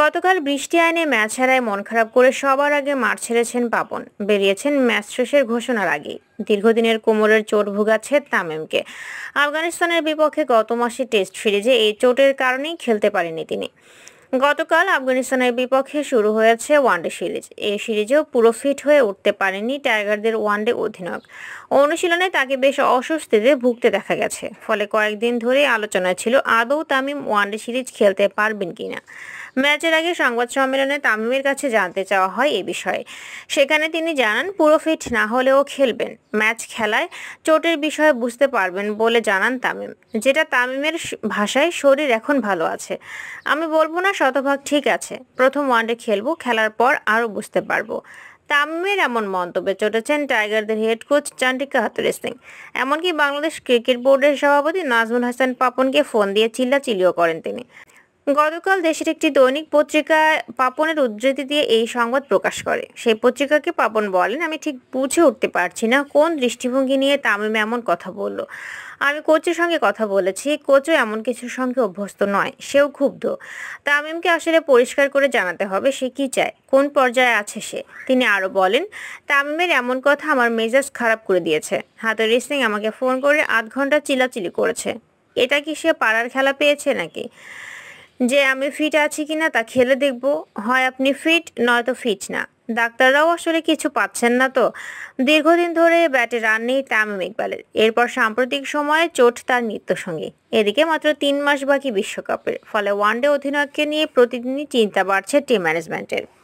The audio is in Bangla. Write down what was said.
গতকাল বৃষ্টি আইনে ম্যাচ হারায় মন খারাপ করে সবার আগে মাঠ ছেড়েছেন পাপন বেরিয়েছেন ম্যাচ শেষের ঘোষণার আগে দীর্ঘদিনের কোমরের চোট ভুগাচ্ছে তামিমকে আফগানিস্তানের বিপক্ষে গত মাসে টেস্ট ফিরিজে এই চোটের কারণেই খেলতে পারেনি তিনি গতকাল আফগানিস্তানের বিপক্ষে শুরু হয়েছে ওয়ানডে সিরিজ এই সিরিজেও পুরো ফিট হয়ে উঠতে পারেনি টাইগারদের ওয়ানডে অধিনায়ক অনুশীলনে তাকে বেশ অস্বস্তিতে ভুগতে দেখা গেছে ফলে কয়েকদিন ধরে আলোচনা ছিল আদৌ তামিম ওয়ানডে সিরিজ খেলতে পারবেন কিনা ম্যাচের আগে সংবাদ সম্মেলনে তামিমের কাছে জানতে চাওয়া হয় এ বিষয়ে সেখানে তিনি জানান পুরো ফিট না হলেও খেলবেন ম্যাচ খেলায় চোটের বিষয়ে বুঝতে পারবেন বলে জানান তামিম যেটা তামিমের ভাষায় শরীর এখন ভালো আছে আমি বলবো না শতভাগ ঠিক আছে প্রথম ওয়ানডে খেলবো খেলার পর আরও বুঝতে পারবো তামিমের এমন মন্তব্যে চটেছেন টাইগারদের head coach Chandika Hathurusingha এমনকি বাংলাদেশ ক্রিকেট বোর্ডের সভাপতি নাজমুল হাসান পাপনকে ফোন দিয়ে চিল্লাচিলিও করেন তিনি গতকাল দেশের একটি দৈনিক পত্রিকায় পাপনের উদ্ধৃতি দিয়ে এই সংবাদ প্রকাশ করে সেই পত্রিকাকে পাপন বলেন আমি ঠিক বুঝে উঠতে পারছি না কোন দৃষ্টিভঙ্গি নিয়ে তামিম এমন কথা বলল আমি কোচের সঙ্গে কথা বলেছি কোচও এমন কিছুর সঙ্গে অভ্যস্ত নয় সেও ক্ষুব্ধ তামিমকে আসলে পরিষ্কার করে জানাতে হবে সে কি চায় কোন পর্যায়ে আছে সে তিনি আরও বলেন তামিমের এমন কথা আমার মেজাজ খারাপ করে দিয়েছে হাতের রেসিং আমাকে ফোন করে আধ ঘন্টা চিলাচিলি করেছে এটা কি সে পাড়ার খেলা পেয়েছে নাকি যে আমি ফিট আছি কিনা তা খেলে দেখব হয় আপনি ফিট নয়তো ফিট না ডাক্তাররাও আসলে কিছু পাচ্ছেন না তো দীর্ঘদিন ধরে ব্যাটে রান নেই তামিম ইকবালের এরপর সাম্প্রতিক সময়ে চোট তার সঙ্গী এদিকে মাত্র তিন মাস বাকি বিশ্বকাপের ফলে ওয়ানডে অধিনায়ককে নিয়ে প্রতিদিনই চিন্তা বাড়ছে টিম ম্যানেজমেন্টের